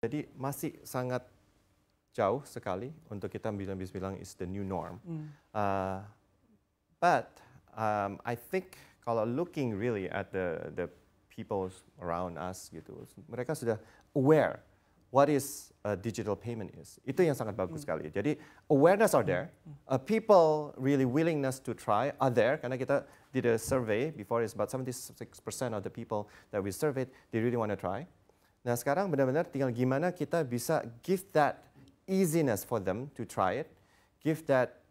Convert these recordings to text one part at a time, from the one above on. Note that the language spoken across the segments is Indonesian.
Jadi masih sangat jauh sekali untuk kita bilang-bilang is the new norm. Mm. Uh, but um, I think kalau looking really at the the people around us gitu, mereka sudah aware what is a digital payment is. Itu yang sangat bagus mm. sekali. Jadi awareness are there, uh, people really willingness to try are there karena kita did a survey before it's about 76% of the people that we surveyed they really want to try. Nah sekarang benar-benar tinggal gimana kita bisa give that easiness for them to try it, give that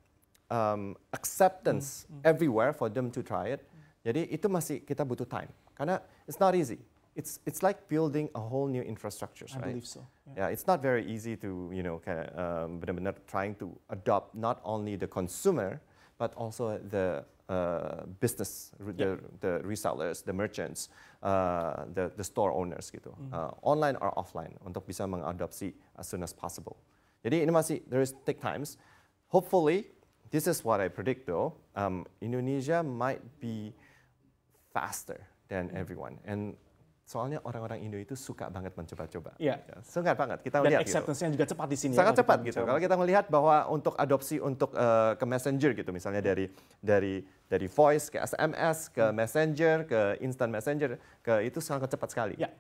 um, acceptance mm, mm. everywhere for them to try it. Mm. Jadi itu masih kita butuh time karena it's not easy. It's it's like building a whole new infrastructure, right? I believe so. Yeah. yeah, it's not very easy to you know kind of, um, benar-benar trying to adopt not only the consumer but also the uh, business, yeah. the, the, resellers, the merchants, uh, the, the store owners gitu. Mm. Uh, online or offline untuk bisa mengadopsi as soon as possible. Jadi ini masih there is take times. Hopefully, this is what I predict though. Um, Indonesia might be faster than mm. everyone, and Soalnya orang-orang Indo itu suka banget mencoba-coba. Iya. Yeah. Suka banget. Kita Dan lihat. Dan gitu. acceptance-nya juga cepat di sini. Ya, sangat ya, cepat gitu. Kalau kita melihat bahwa untuk adopsi untuk uh, ke messenger gitu, misalnya dari dari dari voice ke SMS ke hmm. messenger ke instant messenger ke itu sangat cepat sekali. Iya. Yeah.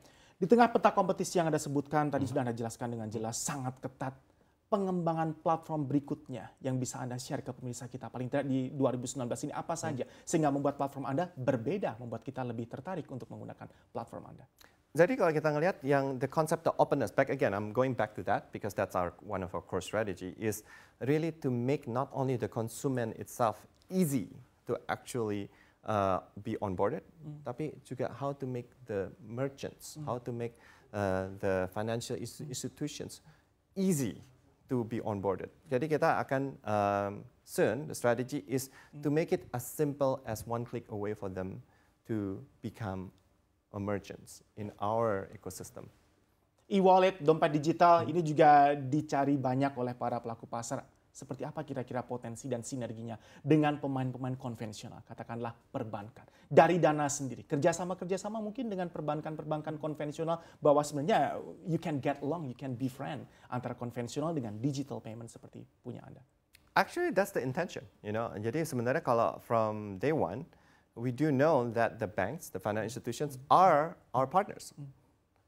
Di tengah peta kompetisi yang Anda sebutkan tadi hmm. sudah Anda jelaskan dengan jelas sangat ketat pengembangan platform berikutnya yang bisa Anda share ke pemirsa kita paling tidak di 2019 ini apa saja hmm. sehingga membuat platform Anda berbeda, membuat kita lebih tertarik untuk menggunakan platform Anda. Jadi kalau kita ngelihat yang the concept of openness, back again, I'm going back to that because that's our one of our core strategy is really to make not only the consumer itself easy to actually uh, be onboarded, hmm. tapi juga how to make the merchants, hmm. how to make uh, the financial institutions easy to be onboarded. Jadi kita akan um, soon the strategy is to hmm. make it as simple as one click away for them to become a merchants in our ecosystem. E-wallet, dompet digital mm. ini juga dicari banyak oleh para pelaku pasar seperti apa kira-kira potensi dan sinerginya dengan pemain-pemain konvensional, katakanlah perbankan. Dari dana sendiri, kerjasama-kerjasama mungkin dengan perbankan-perbankan konvensional bahwa sebenarnya you can get along, you can be friend antara konvensional dengan digital payment seperti punya Anda. Actually, that's the intention, you know. Jadi sebenarnya kalau from day one, we do know that the banks, the financial institutions are our partners, hmm.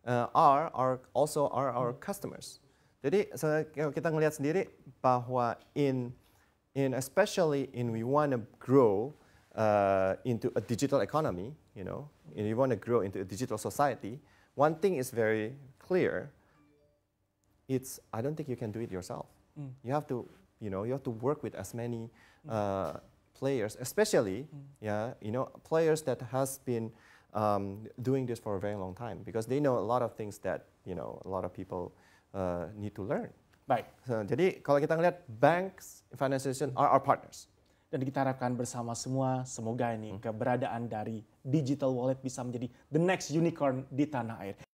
uh, are are also are our hmm. customers. Jadi kalau kita ngelihat sendiri bahwa in in especially in we want to grow uh, into a digital economy, you know, and we want to grow into a digital society, one thing is very clear. It's I don't think you can do it yourself. Mm. You have to, you know, you have to work with as many mm. uh, players, especially, mm. yeah, you know, players that has been um, doing this for a very long time because they know a lot of things that you know a lot of people uh, need to learn. Baik. So, jadi kalau kita melihat banks, financial institution are our partners. Dan kita harapkan bersama semua, semoga ini hmm. keberadaan dari digital wallet bisa menjadi the next unicorn di tanah air.